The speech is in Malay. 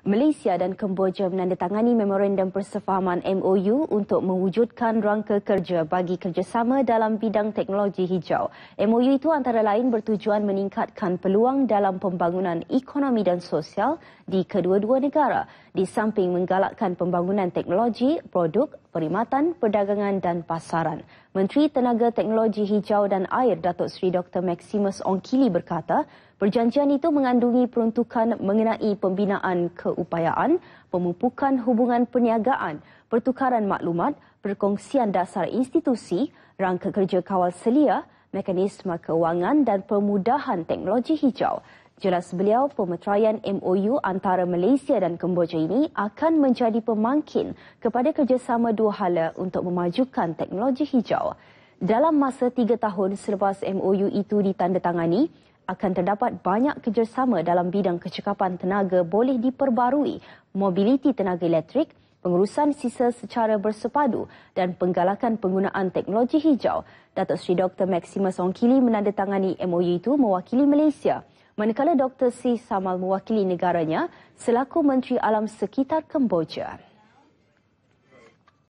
Malaysia dan Kemboja menandatangani memorandum persefahaman MOU untuk mewujudkan rangka kerja bagi kerjasama dalam bidang teknologi hijau. MOU itu antara lain bertujuan meningkatkan peluang dalam pembangunan ekonomi dan sosial di kedua-dua negara di samping menggalakkan pembangunan teknologi, produk, perkhidmatan, perdagangan dan pasaran. Menteri Tenaga Teknologi Hijau dan Air Datuk Seri Dr. Maximus Ongkili berkata, Perjanjian itu mengandungi peruntukan mengenai pembinaan keupayaan, pemupukan hubungan perniagaan, pertukaran maklumat, perkongsian dasar institusi, rangka kerja kawal selia, mekanisme kewangan dan permudahan teknologi hijau. Jelas beliau, pemetraian MOU antara Malaysia dan Kemboja ini akan menjadi pemangkin kepada kerjasama dua hala untuk memajukan teknologi hijau. Dalam masa tiga tahun selepas MOU itu ditandatangani, akan terdapat banyak kerjasama dalam bidang kecekapan tenaga boleh diperbarui, mobiliti tenaga elektrik, pengurusan sisa secara bersepadu dan penggalakan penggunaan teknologi hijau. Datuk Seri Dr. Maxima Songkili menandatangani MOU itu mewakili Malaysia. Manakala Dr. Si Samal mewakili negaranya selaku Menteri Alam Sekitar Kemboja.